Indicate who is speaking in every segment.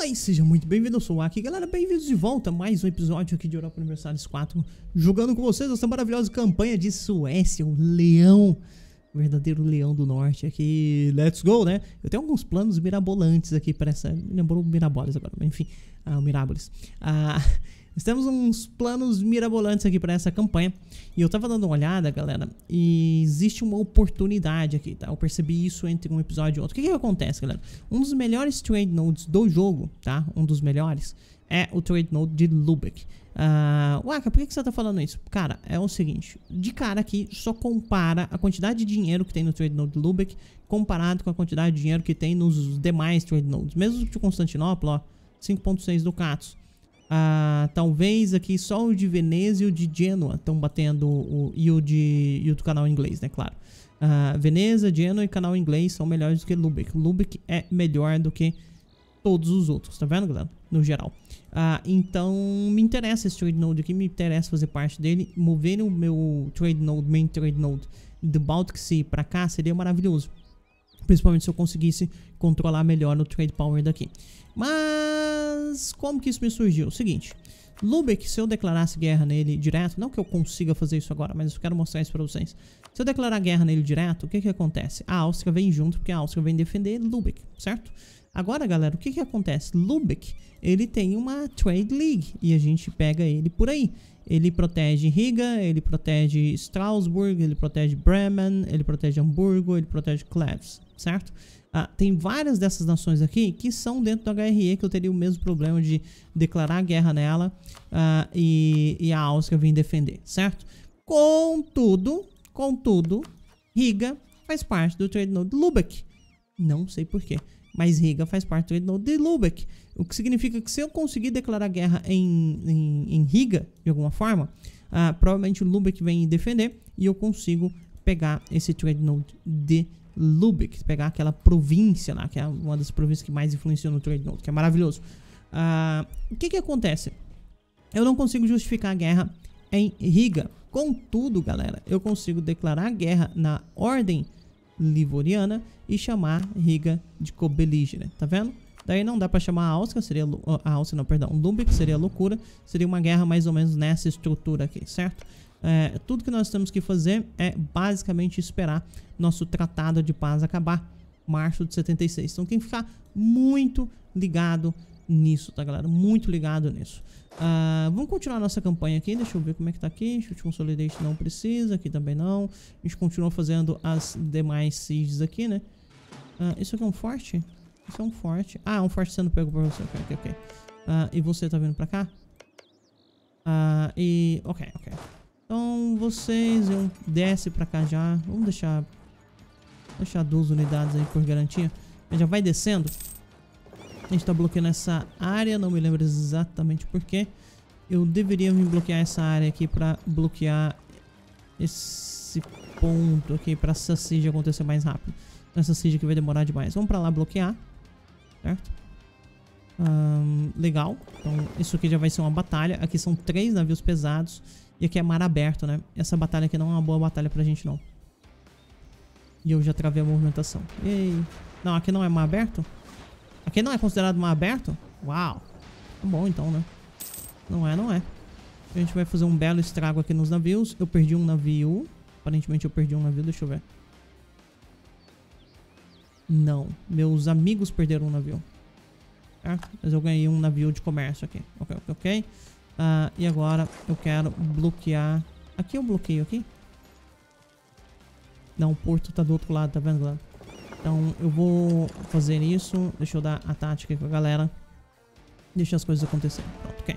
Speaker 1: Fala aí, seja muito bem-vindo, eu sou o Aki. Galera, bem-vindos de volta a mais um episódio aqui de Europa Universalis 4. Jogando com vocês essa maravilhosa campanha de Suécia, o Leão o verdadeiro leão do norte aqui. Let's go, né? Eu tenho alguns planos mirabolantes aqui para essa. Me lembrou Mirabolis agora, mas enfim, ah, o Mirabolis. Ah, nós temos uns planos mirabolantes aqui para essa campanha. E eu tava dando uma olhada, galera, e existe uma oportunidade aqui, tá? Eu percebi isso entre um episódio e outro. O que que acontece, galera? Um dos melhores trade nodes do jogo, tá? Um dos melhores é o trade node de Lubeck. Ah, Waka, por que, você tá falando isso? Cara, é o seguinte: de cara aqui, só compara a quantidade de dinheiro que tem no Trade Node Lubeck comparado com a quantidade de dinheiro que tem nos demais Trade Nodes. Mesmo de Constantinopla, ó, 5,6 ducatos. Ah, talvez aqui só o de Veneza e o de Genoa estão batendo, o, e, o de, e o do canal inglês, né? Claro. Uh, ah, Veneza, Genoa e canal inglês são melhores do que Lubeck. Lubeck é melhor do que todos os outros, tá vendo, galera? No geral. Ah, então, me interessa esse trade node aqui, me interessa fazer parte dele. Mover o meu trade node, main trade node do Baltic Sea pra cá seria maravilhoso. Principalmente se eu conseguisse controlar melhor no trade power daqui. Mas, como que isso me surgiu? O seguinte, Lubeck, se eu declarasse guerra nele direto, não que eu consiga fazer isso agora, mas eu quero mostrar isso pra vocês. Se eu declarar guerra nele direto, o que que acontece? A Áustria vem junto, porque a Áustria vem defender Lubeck, certo? Agora, galera, o que que acontece? Lubeck, ele tem uma Trade League e a gente pega ele por aí. Ele protege Riga, ele protege Strasbourg, ele protege Bremen, ele protege Hamburgo, ele protege Cleves, certo? Ah, tem várias dessas nações aqui que são dentro do HRE que eu teria o mesmo problema de declarar guerra nela ah, e, e, a Áustria vir defender, certo? Contudo, contudo, Riga faz parte do Trade Node Lubeck. Não sei porquê mas Riga faz parte do de Lubeck. o que significa que se eu conseguir declarar guerra em, em, em Riga, de alguma forma, ah, provavelmente o Lubeck vem defender e eu consigo pegar esse trade de Lubeck, pegar aquela província lá, que é uma das províncias que mais influenciou no trade que é maravilhoso. Ah, o que que acontece? Eu não consigo justificar a guerra em Riga. Contudo, galera, eu consigo declarar guerra na ordem livoriana e chamar Riga de co né? tá vendo? Daí não dá para chamar a Áustria, seria a Áustria, não, perdão, que seria loucura, seria uma guerra mais ou menos nessa estrutura aqui, certo? É, tudo que nós temos que fazer é basicamente esperar nosso tratado de paz acabar, março de 76. Então, quem ficar muito ligado nisso, tá, galera? Muito ligado nisso. Uh, vamos continuar nossa campanha aqui, deixa eu ver como é que tá aqui. Shoot Consolidate não precisa, aqui também não. A gente continua fazendo as demais sieges aqui, né? Uh, isso aqui é um forte? Isso é um forte. Ah, um forte sendo pego por você. Ok, ok, Uh, e você tá vindo pra cá? Uh, e... Ok, ok. Então, vocês... Um, desce pra cá já. Vamos deixar... Deixar duas unidades aí por garantia. Já vai descendo. A gente tá bloqueando essa área, não me lembro exatamente porquê. Eu deveria me bloquear essa área aqui pra bloquear esse ponto aqui pra essa siege acontecer mais rápido. Então, essa siege aqui vai demorar demais. Vamos pra lá bloquear, certo? legal. Então isso aqui já vai ser uma batalha. Aqui são três navios pesados e aqui é mar aberto, né? Essa batalha aqui não é uma boa batalha pra gente, não. E eu já travei a movimentação. Ei. Não, aqui não é mar aberto? Aqui não é considerado mar aberto? Uau. Tá bom então, né? Não é, não é. A gente vai fazer um belo estrago aqui nos navios. Eu perdi um navio. Aparentemente eu perdi um navio, deixa eu ver. Não, meus amigos perderam um navio. Certo? Tá? Mas eu ganhei um navio de comércio aqui. Ok, ok, ok. Uh, e agora eu quero bloquear... Aqui eu bloqueio aqui? Não, o porto tá do outro lado, tá vendo, galera? Então eu vou fazer isso. Deixa eu dar a tática aqui com a galera. Deixa as coisas acontecerem. Pronto, ok.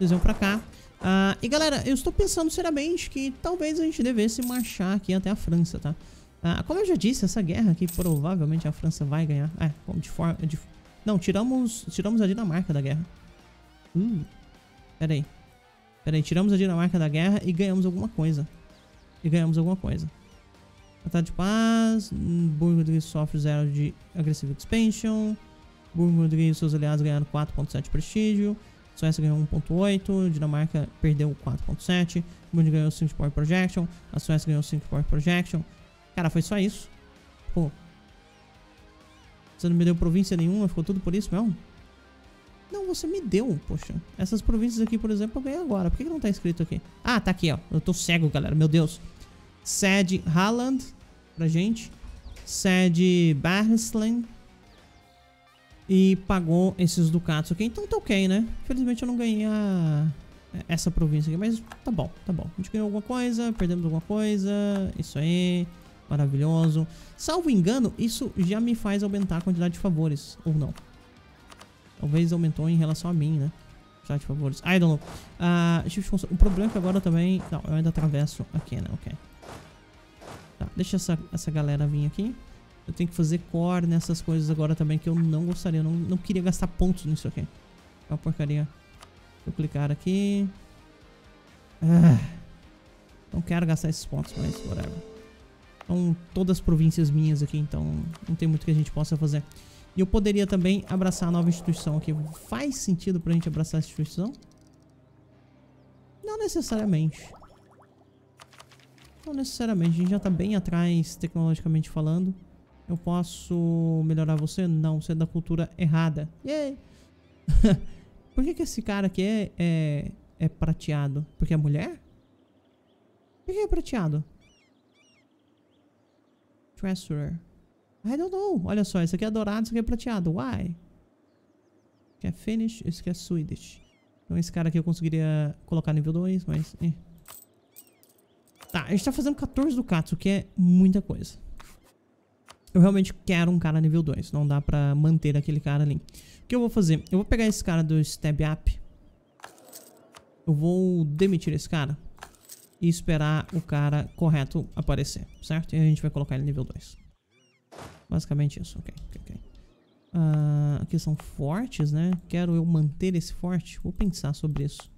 Speaker 1: Eles vão pra cá. Ah, e galera, eu estou pensando seriamente que talvez a gente devesse marchar aqui até a França, tá? Ah, como eu já disse, essa guerra aqui provavelmente a França vai ganhar. É, de forma... De... Não, tiramos, tiramos a Dinamarca da guerra. Hum, pera aí. Pera aí, tiramos a Dinamarca da guerra e ganhamos alguma coisa. E ganhamos alguma coisa. Tratado tá de paz. Burgundy sofre 0 de Aggressive Expansion. Burgundy e seus aliados ganharam 4.7 prestígio. Suécia ganhou 1.8, Dinamarca perdeu 4.7, o ganhou 5 de Power Projection, a Suécia ganhou 5 de Power Projection. Cara, foi só isso. Pô. Você não me deu província nenhuma, ficou tudo por isso mesmo? Não, você me deu, poxa. Essas províncias aqui, por exemplo, eu ganhei agora. Por que, que não tá escrito aqui? Ah, tá aqui, ó. Eu tô cego, galera. Meu Deus. Sede Halland, pra gente. Sede Barsley. E pagou esses ducados aqui. Então tá ok, né? Infelizmente eu não ganhei a... essa província aqui. Mas tá bom, tá bom. A gente ganhou alguma coisa, perdemos alguma coisa. Isso aí. Maravilhoso. Salvo engano, isso já me faz aumentar a quantidade de favores. Ou não. Talvez aumentou em relação a mim, né? Quantidade de favores. I don't know. Uh, o problema é que agora também... Não, eu ainda atravesso aqui, né? Ok. Tá, deixa essa, essa galera vir aqui. Eu tenho que fazer core nessas coisas agora também que eu não gostaria. Eu não, não queria gastar pontos nisso aqui. É uma porcaria. Vou clicar aqui. Ah, não quero gastar esses pontos, mas whatever. São todas províncias minhas aqui, então não tem muito que a gente possa fazer. E eu poderia também abraçar a nova instituição aqui. Faz sentido pra gente abraçar a instituição? Não necessariamente. Não necessariamente, a gente já tá bem atrás tecnologicamente falando. Eu posso melhorar você? Não, você é da cultura errada. Yay! Por que, que esse cara aqui é, é, é prateado? Porque é mulher? Por que é prateado? Treasurer. I don't know. Olha só, esse aqui é dourado, esse aqui é prateado. Why? Esse aqui é Finnish, esse aqui é Swedish. Então esse cara aqui eu conseguiria colocar nível 2, mas... Eh. Tá, a gente tá fazendo 14 do Katsu, que é muita coisa. Eu realmente quero um cara nível 2. Não dá pra manter aquele cara ali. O que eu vou fazer? Eu vou pegar esse cara do step Up. Eu vou demitir esse cara. E esperar o cara correto aparecer, certo? E a gente vai colocar ele nível 2. Basicamente isso. Ok, ok, ok. Uh, ah, aqui são fortes, né? Quero eu manter esse forte? Vou pensar sobre isso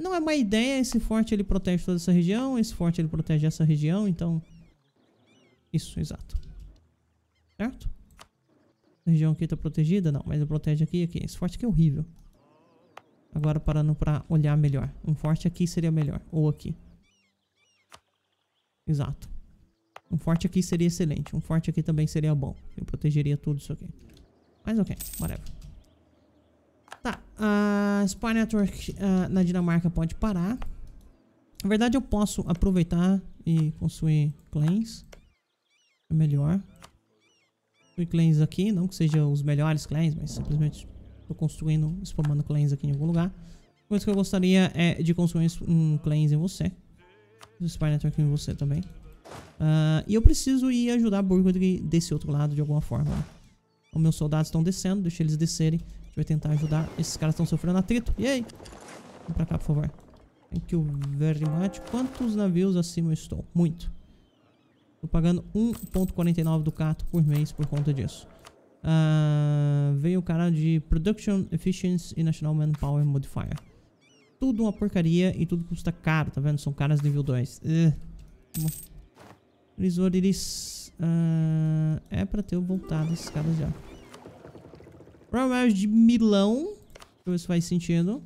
Speaker 1: não é má ideia, esse forte ele protege toda essa região, esse forte ele protege essa região, então... Isso, exato. Certo? A região aqui tá protegida? Não, mas ele protege aqui e aqui. Esse forte aqui é horrível. Agora parando pra olhar melhor. Um forte aqui seria melhor, ou aqui. Exato. Um forte aqui seria excelente, um forte aqui também seria bom. Eu protegeria tudo isso aqui. Mas ok, whatever. Tá, a ah, Spy Network uh, na Dinamarca pode parar. Na verdade, eu posso aproveitar e construir clans É melhor. Construir clans aqui, não que sejam os melhores clans mas simplesmente estou construindo, spamando clans aqui em algum lugar. Uma coisa que eu gostaria é de construir um clans em você. O Spy Network em você também. Uh, e eu preciso ir ajudar a Burgundy desse outro lado de alguma forma. Os meus soldados estão descendo, deixa eles descerem gente vai tentar ajudar. Esses caras estão sofrendo atrito. E aí? Vem pra cá, por favor. Thank you very much. Quantos navios acima eu estou? Muito. Estou pagando 1.49 do Cato por mês por conta disso. Uh, ah, veio o cara de Production Efficiency e National Manpower Modifier. Tudo uma porcaria e tudo custa caro, tá vendo? São caras nível 2. Uh, uh, é pra ter voltado esses caras já. Provavelmente de Milão. Deixa eu ver se faz sentido.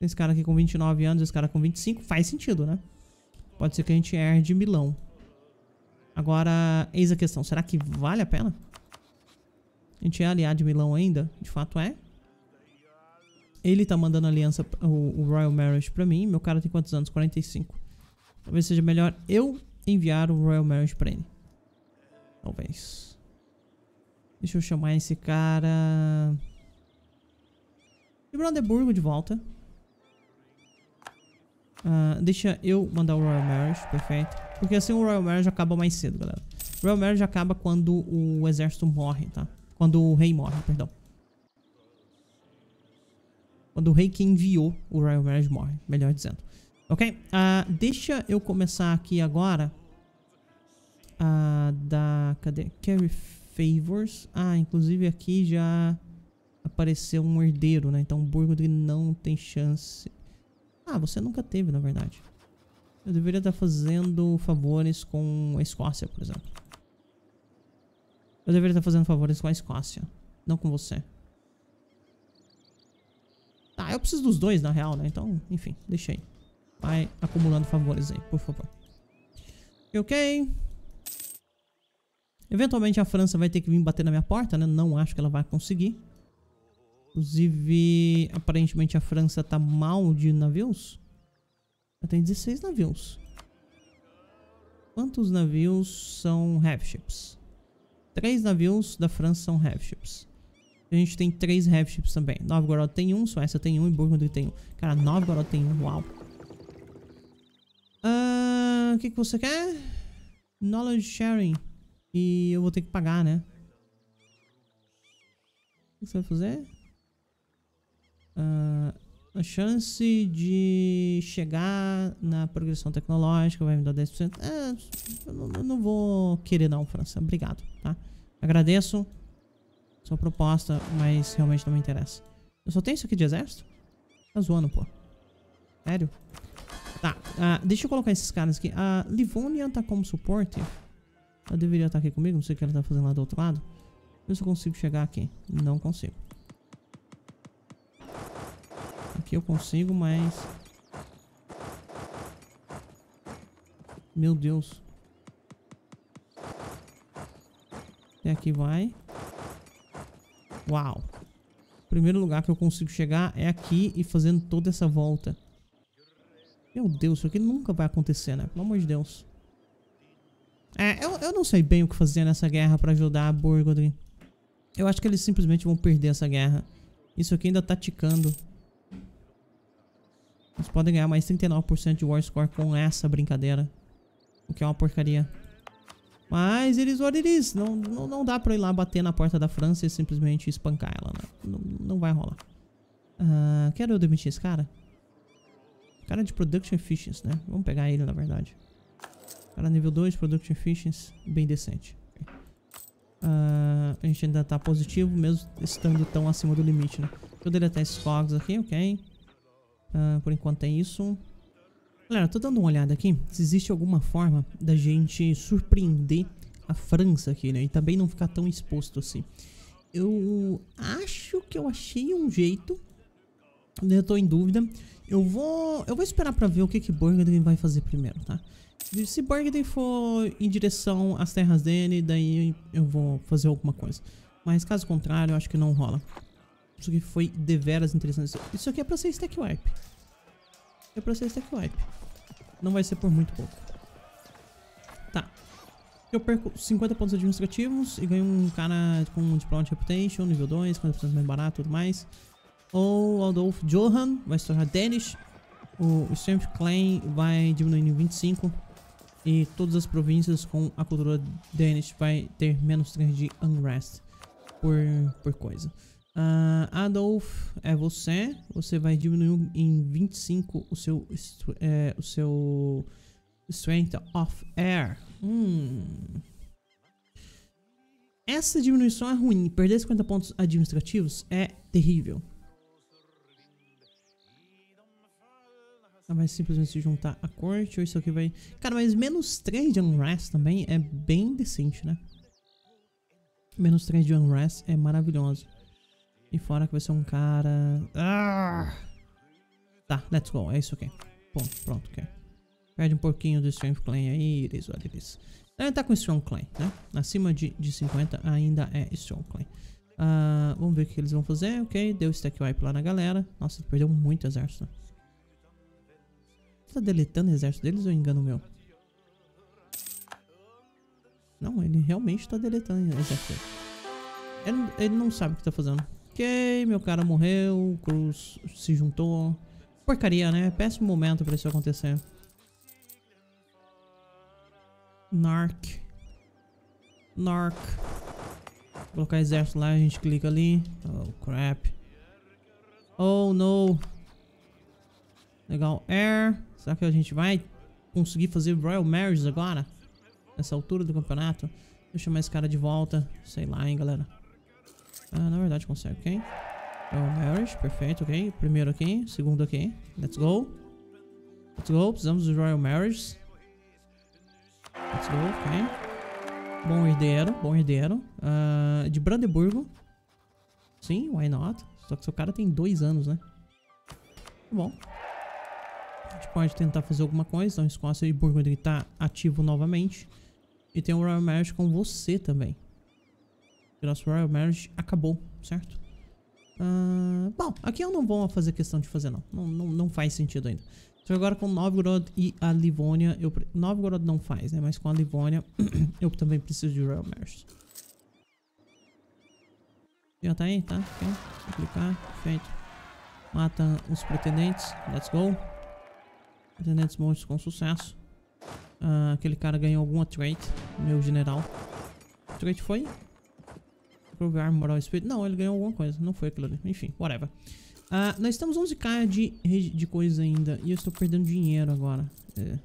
Speaker 1: esse cara aqui com 29 anos, esse cara com 25. Faz sentido, né? Pode ser que a gente herde Milão. Agora, eis a questão. Será que vale a pena? A gente é aliado de Milão ainda? De fato é. Ele tá mandando aliança, o, o Royal Marriage pra mim. Meu cara tem quantos anos? 45. Talvez seja melhor eu enviar o Royal Marriage pra ele. Talvez. Deixa eu chamar esse cara... Brandeburgo de volta. Uh, deixa eu mandar o Royal Marriage, perfeito. Porque assim o Royal Marriage acaba mais cedo, galera. O Royal Marriage acaba quando o exército morre, tá? Quando o rei morre, perdão. Quando o rei que enviou o Royal Marriage morre, melhor dizendo. Ok? Uh, deixa eu começar aqui agora. Uh, da... Cadê? Carrie favors. Ah, inclusive aqui já apareceu um herdeiro, né? Então o Burgundy não tem chance. Ah, você nunca teve, na verdade. Eu deveria estar fazendo favores com a Escócia, por exemplo. Eu deveria estar fazendo favores com a Escócia, não com você. Tá, eu preciso dos dois, na real, né? Então, enfim, deixei. Vai acumulando favores aí, por favor. Ok. Eventualmente a França vai ter que vir bater na minha porta, né? Não acho que ela vai conseguir. Inclusive, aparentemente a França tá mal de navios. Ela tem 16 navios. Quantos navios são half ships? Três navios da França são half ships. A gente tem três half ships também. Novgorod tem um, Suécia tem um e Burgundy tem um. Cara, Novgorod tem um. Uau. Ah, o uh, que, que você quer? Knowledge sharing. E eu vou ter que pagar, né? O que você vai fazer? Uh, a chance de chegar na progressão tecnológica vai me dar 10%. É, eu, não, eu não vou querer não, França. Obrigado, tá? Agradeço sua proposta, mas realmente não me interessa. Eu só tenho isso aqui de exército? Tá zoando, pô. Sério? Tá, uh, deixa eu colocar esses caras aqui. A Livonian tá como suporte? Ela deveria estar aqui comigo, não sei o que ela está fazendo lá do outro lado. Ver se eu consigo chegar aqui. Não consigo. Aqui eu consigo, mas... Meu Deus. Até aqui vai. Uau. O primeiro lugar que eu consigo chegar é aqui e fazendo toda essa volta. Meu Deus, isso aqui nunca vai acontecer, né? Pelo amor de Deus. É, eu, eu não sei bem o que fazer nessa guerra pra ajudar a Burgundy. Eu acho que eles simplesmente vão perder essa guerra. Isso aqui ainda tá ticando. Eles podem ganhar mais 39% de War Score com essa brincadeira. O que é uma porcaria. Mas eles or eles. Não, não, não dá pra ir lá bater na porta da França e simplesmente espancar ela. Não, né? não, não vai rolar. Uh, quero eu demitir esse cara? Cara de Production Efficiency, né? Vamos pegar ele, na verdade. Para é nível 2, Production Efficiency, bem decente. Uh, a gente ainda tá positivo, mesmo estando tão acima do limite, né? Deixa eu deletar esses fogos aqui, ok. Uh, por enquanto é isso. Galera, tô dando uma olhada aqui se existe alguma forma da gente surpreender a França aqui, né? E também não ficar tão exposto assim. Eu acho que eu achei um jeito. Né? Eu tô em dúvida. Eu vou, eu vou esperar pra ver o que, que Burger vai fazer primeiro, tá? Se Borgden for em direção às terras dele, daí eu vou fazer alguma coisa. Mas caso contrário, eu acho que não rola. Isso aqui foi deveras interessante. Isso aqui é pra ser stack wipe. É pra ser stack wipe. Não vai ser por muito pouco. Tá. Eu perco 50 pontos administrativos e ganho um cara com um de Reputation, nível 2, 50% mais barato e tudo mais. O Adolf Johan vai se tornar Danish. O Strength Clan vai diminuindo em 25 e todas as províncias com a cultura Danish vai ter menos 3 de unrest por, por coisa. Uh, Adolf, é você. Você vai diminuir em 25 o seu, é, o seu Strength of Air. Hum. Essa diminuição é ruim. Perder 50 pontos administrativos é terrível. Ela vai simplesmente se juntar à corte ou isso aqui vai... Cara, mas menos 3 de Unrest também é bem decente, né? Menos 3 de Unrest é maravilhoso. E fora que vai ser um cara... Ah! Tá, let's go. É isso aqui. Bom, pronto, ok. Perde um pouquinho do Strength Clan aí, Iris, olha eles. ainda tá com Strong Clan, né? Acima de, de 50 ainda é Strong Clan. Uh, ah, vamos ver o que eles vão fazer. Ok, deu stack wipe lá na galera. Nossa, perdeu muito exército. Né? tá deletando o exército deles ou é engano meu? Não, ele realmente tá deletando o exército ele, ele, não sabe o que tá fazendo. Ok, meu cara morreu, Cruz se juntou. Porcaria, né? Péssimo momento pra isso acontecer. Narc. Narc. colocar exército lá, a gente clica ali. Oh, crap. Oh, no. Legal, Air. Será que a gente vai conseguir fazer Royal marriage agora? Nessa altura do campeonato? Deixa eu chamar esse cara de volta. Sei lá, hein, galera. Ah, na verdade consegue, ok? Royal Marriage, perfeito, ok. Primeiro aqui, segundo aqui. Let's go. Let's go, precisamos do Royal Marriage. Let's go, ok. Bom herdeiro, bom herdeiro. Uh, de Brandeburgo. Sim, why not? Só que seu cara tem dois anos, né? Tá bom. A gente pode tentar fazer alguma coisa. Então, Escócia e Burgundy está ativo novamente. E tem o Royal Marriage com você também. O nosso Royal Marriage acabou, certo? Uh, bom, aqui eu não vou fazer questão de fazer, não. Não, não, não faz sentido ainda. Então agora com Novgorod e a Livônia, eu Novgorod não faz, né? Mas com a Livônia, eu também preciso de Royal Marriage. Já tá aí, tá? Okay. Vou clicar, Perfeito. Mata os pretendentes. Let's go atendentes monstros com sucesso. Ah, aquele cara ganhou alguma trait, meu general. Trait foi? Provar moral espírito. Não, ele ganhou alguma coisa. Não foi aquilo ali. Enfim, whatever. Ah, nós temos 11k de, de coisa ainda. E eu estou perdendo dinheiro agora. É.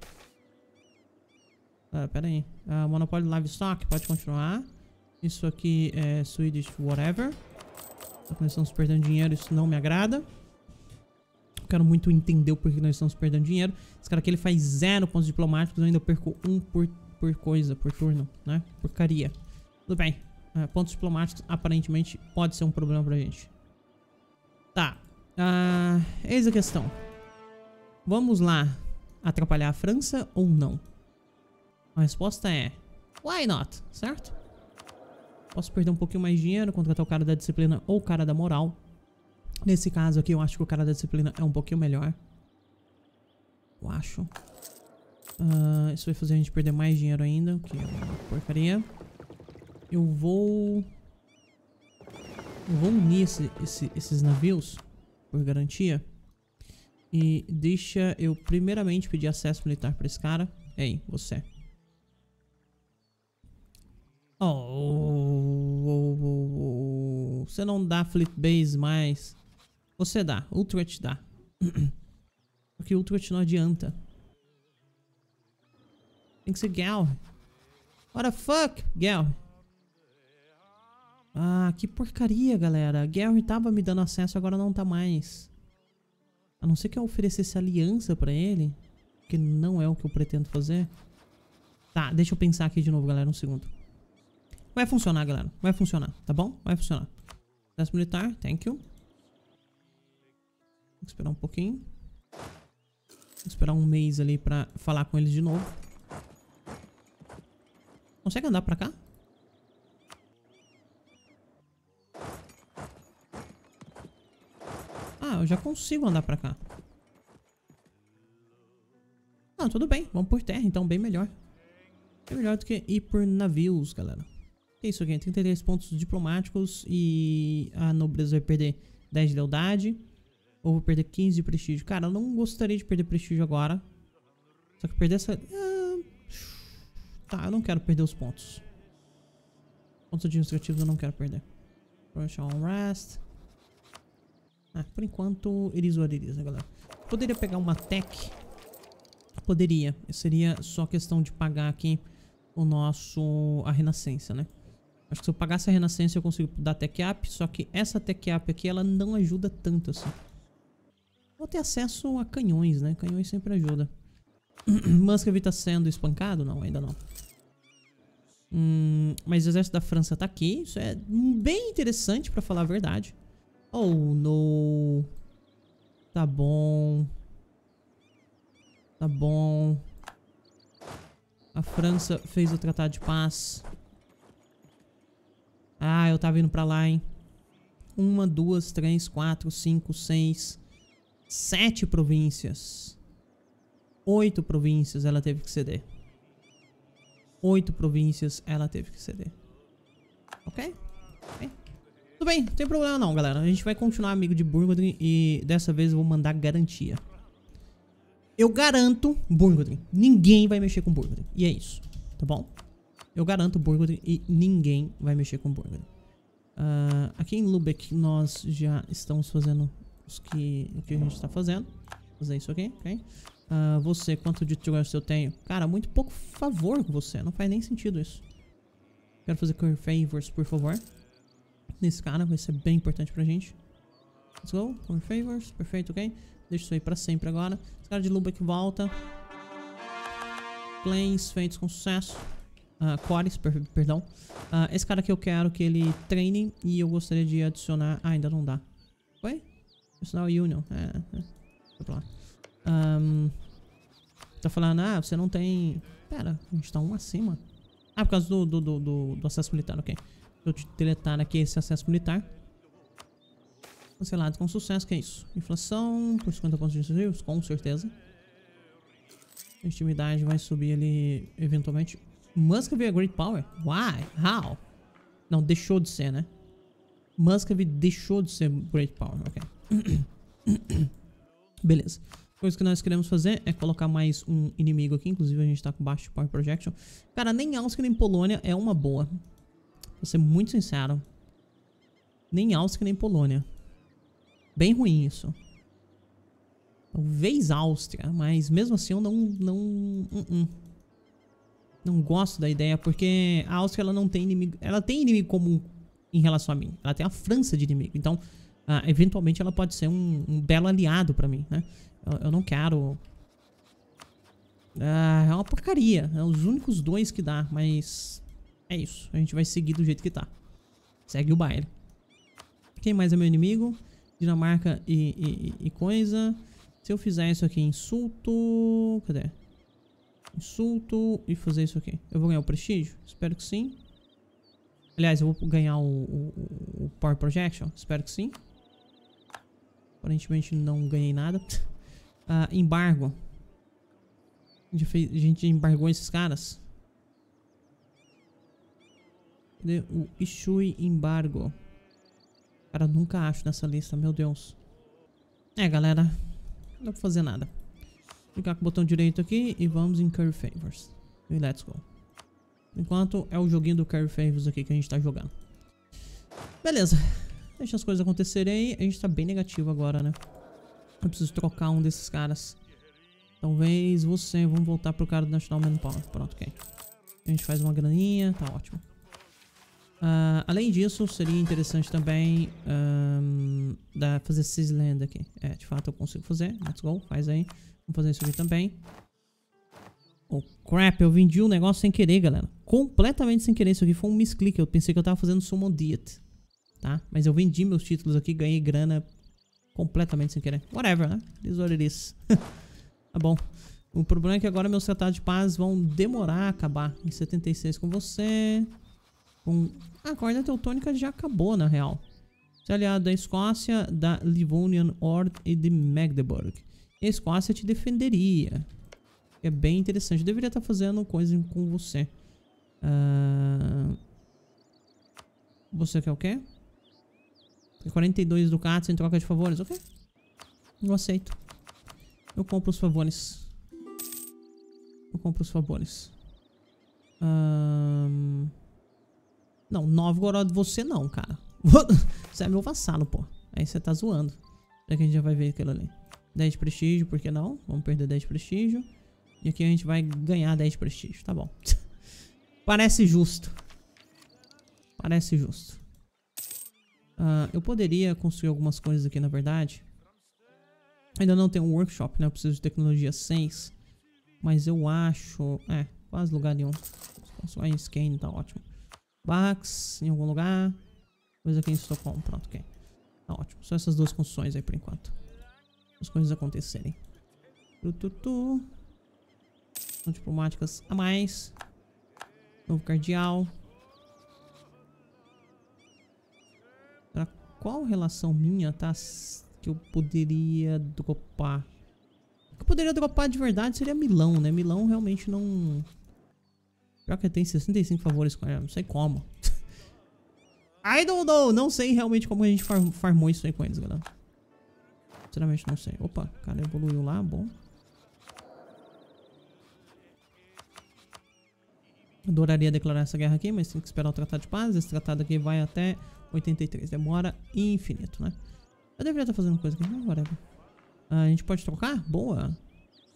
Speaker 1: Ah, pera aí. Ah, Monopólio Livestock, pode continuar. Isso aqui é Swedish Whatever. Nós estamos perdendo dinheiro, isso não me agrada quero muito entender o porquê nós estamos perdendo dinheiro. Esse cara aqui ele faz zero pontos diplomáticos, eu ainda perco um por, por coisa, por turno, né? Porcaria. Tudo bem. Uh, pontos diplomáticos aparentemente pode ser um problema pra gente. Tá. Uh, eis a questão. Vamos lá atrapalhar a França ou não? A resposta é... Why not? Certo? Posso perder um pouquinho mais de dinheiro, contratar o cara da disciplina ou o cara da moral. Nesse caso aqui, eu acho que o cara da disciplina é um pouquinho melhor. Eu acho. Uh, isso vai fazer a gente perder mais dinheiro ainda, que é uma porcaria. Eu vou... Eu vou unir esse, esse, esses navios, por garantia. E deixa eu primeiramente pedir acesso militar pra esse cara. Ei, você. Oh, oh, oh, oh, oh. Você não dá flip base mais. Você dá. Ultrat dá. Porque Ultrat não adianta. Tem que ser Gal. What the fuck, Gal? Ah, que porcaria, galera. Gary tava me dando acesso, agora não tá mais. A não ser que eu oferecesse aliança pra ele. Que não é o que eu pretendo fazer. Tá, deixa eu pensar aqui de novo, galera. Um segundo. Vai funcionar, galera. Vai funcionar, tá bom? Vai funcionar. Acesso militar, thank you esperar um pouquinho. Vou esperar um mês ali pra falar com eles de novo. Consegue andar pra cá? Ah, eu já consigo andar pra cá. Ah, tudo bem. Vamos por terra, então. Bem melhor. Bem melhor do que ir por navios, galera. É isso aqui. 33 pontos diplomáticos e a nobreza vai perder 10 de lealdade. Ou vou perder 15 de prestígio. Cara, eu não gostaria de perder prestígio agora. Só que perder essa... Ah, tá, eu não quero perder os pontos. Pontos administrativos eu não quero perder. Provincial rest. Ah, por enquanto, Iris or Iris, né, galera? Poderia pegar uma tech? Poderia. Seria só questão de pagar aqui o nosso... a renascença, né? Acho que se eu pagasse a renascença eu consigo dar tech up, só que essa tech up aqui, ela não ajuda tanto, assim ou ter acesso a canhões, né? Canhões sempre ajuda. Muscovy tá sendo espancado? Não, ainda não. Hum, mas o exército da França tá aqui. Isso é bem interessante, pra falar a verdade. Oh, no. Tá bom. Tá bom. A França fez o tratado de paz. Ah, eu tava indo pra lá, hein. Uma, duas, três, quatro, cinco, seis, sete províncias. Oito províncias ela teve que ceder. Oito províncias ela teve que ceder. Ok? Tudo bem, não tem problema não, galera. A gente vai continuar amigo de Burgundy e dessa vez eu vou mandar garantia. Eu garanto Burgundy Ninguém vai mexer com Burgundy E é isso, tá bom? Eu garanto Burgundy e ninguém vai mexer com Burgundy Uh, ah, aqui em Lubeck nós já estamos fazendo os que, o que a gente tá fazendo. fazer isso aqui, ok? Uh, você, quanto de trust eu tenho? Cara, muito pouco favor com você. Não faz nem sentido isso. Quero fazer curry favors, por favor. Nesse cara, vai ser bem importante pra gente. Let's go. Curry favors. Perfeito, ok? Deixa isso aí pra sempre agora. Esse cara de luba que volta. Planes feitos com sucesso. Uh, cores, per perdão. Uh, esse cara aqui eu quero que ele treine e eu gostaria de adicionar... Ah, ainda não dá. Personal Union. É, é. Lá. Um, tá falando, ah, você não tem... Pera, a gente tá um acima. Ah, por causa do, do, do, do, do acesso militar, ok. Deixa eu deletar aqui esse acesso militar. Cancelado com sucesso, que é isso. Inflação, por 50 pontos de desafios, com certeza. A intimidade vai subir ali, eventualmente. Muscovy é Great Power? Why? How? Não, deixou de ser, né? Muscovy deixou de ser Great Power, ok. Beleza. Coisa que nós queremos fazer é colocar mais um inimigo aqui. Inclusive, a gente tá com baixo Power Projection. Cara, nem Áustria nem Polônia é uma boa. Pra ser muito sincero. Nem Áustria nem Polônia. Bem ruim isso. Talvez Áustria, mas mesmo assim eu não... Não, uh -uh. não gosto da ideia, porque a Áustria ela não tem inimigo... Ela tem inimigo comum em relação a mim. Ela tem a França de inimigo. Então, ah, eventualmente ela pode ser um, um belo aliado pra mim, né? Eu, eu não quero... Ah, é uma porcaria. É os únicos dois que dá, mas... É isso. A gente vai seguir do jeito que tá. Segue o baile. Quem mais é meu inimigo? Dinamarca e, e, e coisa. Se eu fizer isso aqui, insulto... Cadê? Insulto e fazer isso aqui. Eu vou ganhar o prestígio? Espero que sim. Aliás, eu vou ganhar o, o, o Power Projection? Espero que sim. Aparentemente não ganhei nada. Ah, embargo. A gente, fez, a gente embargou esses caras. Cadê o Ishui Embargo? Cara, nunca acho nessa lista, meu Deus. É, galera. Não dá pra fazer nada. Clicar com o botão direito aqui e vamos em Curry Favors. E let's go. Enquanto é o joguinho do Curry Favors aqui que a gente tá jogando. Beleza. Deixa as coisas acontecerem. A gente tá bem negativo agora, né? Eu preciso trocar um desses caras. Talvez você. Vamos voltar pro cara do National Manpower. Pronto, ok. A gente faz uma graninha. Tá ótimo. Uh, além disso, seria interessante também um, ah, da, fazer Cisland aqui. É, de fato eu consigo fazer. Let's go, faz aí. Vamos fazer isso aqui também. Oh crap, eu vendi um negócio sem querer, galera. Completamente sem querer. Isso aqui foi um misclick. Eu pensei que eu tava fazendo Summon Diet tá? Mas eu vendi meus títulos aqui, ganhei grana completamente sem querer. Whatever, né? This what it is. tá bom. O problema é que agora meus tratados de paz vão demorar a acabar. Em 76 com você. Com... Ah, a corda teutônica já acabou, na real. Você é aliado da Escócia, da Livonian Ord e de Magdeburg. E a Escócia te defenderia. É bem interessante. Eu deveria estar fazendo coisa com você. Uh... Você quer o quê? 42 ducatos em troca de favores, ok. Eu aceito. Eu compro os favores. Eu compro os favores. Um... Não, Novgorod você não, cara. você é meu vassalo, pô. Aí você tá zoando. que a gente já vai ver aquilo ali. 10 de prestígio, por que não? Vamos perder 10 de prestígio. E aqui a gente vai ganhar 10 de prestígio, tá bom. Parece justo. Parece justo. Uh, eu poderia construir algumas coisas aqui, na verdade. Ainda não tem um workshop, né? Eu preciso de tecnologia 6. Mas eu acho... É, quase lugar nenhum. Só em Skane tá ótimo. Bax em algum lugar. Coisa aqui em Stockholm. Pronto, ok. Tá ótimo. Só essas duas construções aí por enquanto. As coisas acontecerem. Tu, tu, tu. São diplomáticas a mais. Novo cardeal. qual relação minha tá que eu poderia dropar? O que eu poderia dropar de verdade seria Milão, né? Milão realmente não... Pior que tem 65 favores com ela, não sei como. I don't know, não sei realmente como a gente farmou isso aí com eles, galera. Sinceramente não sei. Opa, cara evoluiu lá, bom. Adoraria declarar essa guerra aqui, mas tem que esperar o Tratado de Paz. Esse tratado aqui vai até 83. Demora infinito, né? Eu deveria estar fazendo coisa aqui, não whatever. Ah, a gente pode trocar? Boa.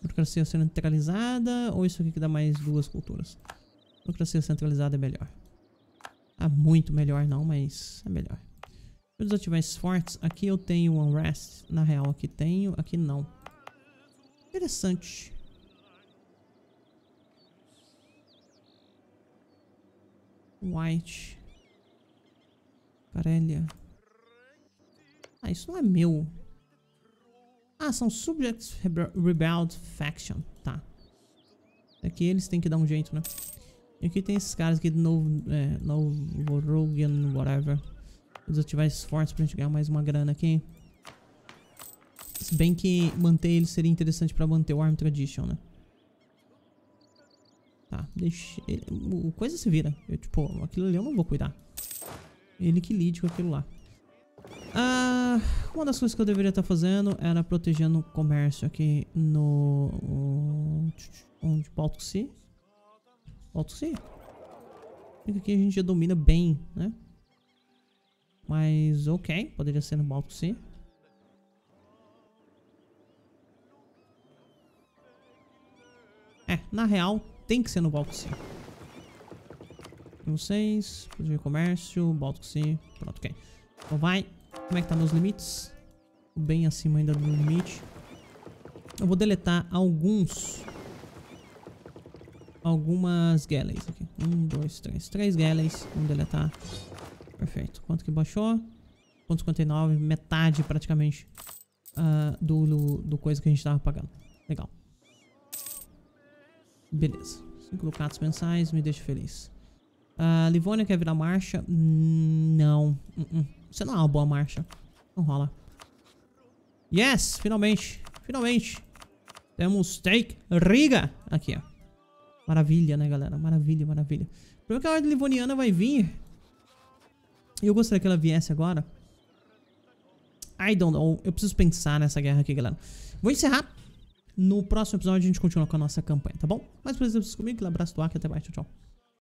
Speaker 1: Burocracia centralizada ou isso aqui que dá mais duas culturas? Burocracia centralizada é melhor. Ah, muito melhor não, mas é melhor. se eu desativar esses fortes. Aqui eu tenho unrest. Na real, aqui tenho. Aqui não. Interessante. White. Carelia. Ah, isso não é meu. Ah, são Subjects Rebelled Faction. Tá. Aqui eles têm que dar um jeito, né? E aqui tem esses caras aqui de novo, é, novo Rogan, whatever. Vou desativar esses fortes pra gente ganhar mais uma grana aqui. Se bem que manter ele seria interessante pra manter o Arm Tradition, né? Tá, deixa... Ele, o coisa se vira. Eu, tipo, aquilo ali eu não vou cuidar. Ele que lide com aquilo lá. Ah, uma das coisas que eu deveria estar fazendo era protegendo o comércio aqui no... Onde? Baltuxi? Baltuxi? Aqui a gente já domina bem, né? Mas ok, poderia ser no Baltuxi. É, na real, tem que ser no Balto Sea. Um 6, de comércio, Balto Sea. Pronto, ok. Então vai. Como é que tá meus limites? Bem acima ainda do limite. Eu vou deletar alguns... Algumas galleys aqui. Um, dois, três. Três galleys. Vamos deletar. Perfeito. Quanto que baixou? 0,59. Metade praticamente uh, do, do, do coisa que a gente tava pagando. Legal. Beleza. Cinco ducatos mensais me deixa feliz. Uh, Livônia quer virar marcha? Não. Uh -uh. Você não é uma boa marcha. Não rola. Yes! Finalmente! Finalmente! Temos Take Riga! Aqui, ó. Maravilha, né, galera? Maravilha, maravilha. O problema é que a ordem livoniana vai vir. E eu gostaria que ela viesse agora. I don't know. Eu preciso pensar nessa guerra aqui, galera. Vou encerrar. No próximo episódio a gente continua com a nossa campanha, tá bom? Mais por exemplo, comigo, aquele abraço do Ark, até mais, tchau, tchau.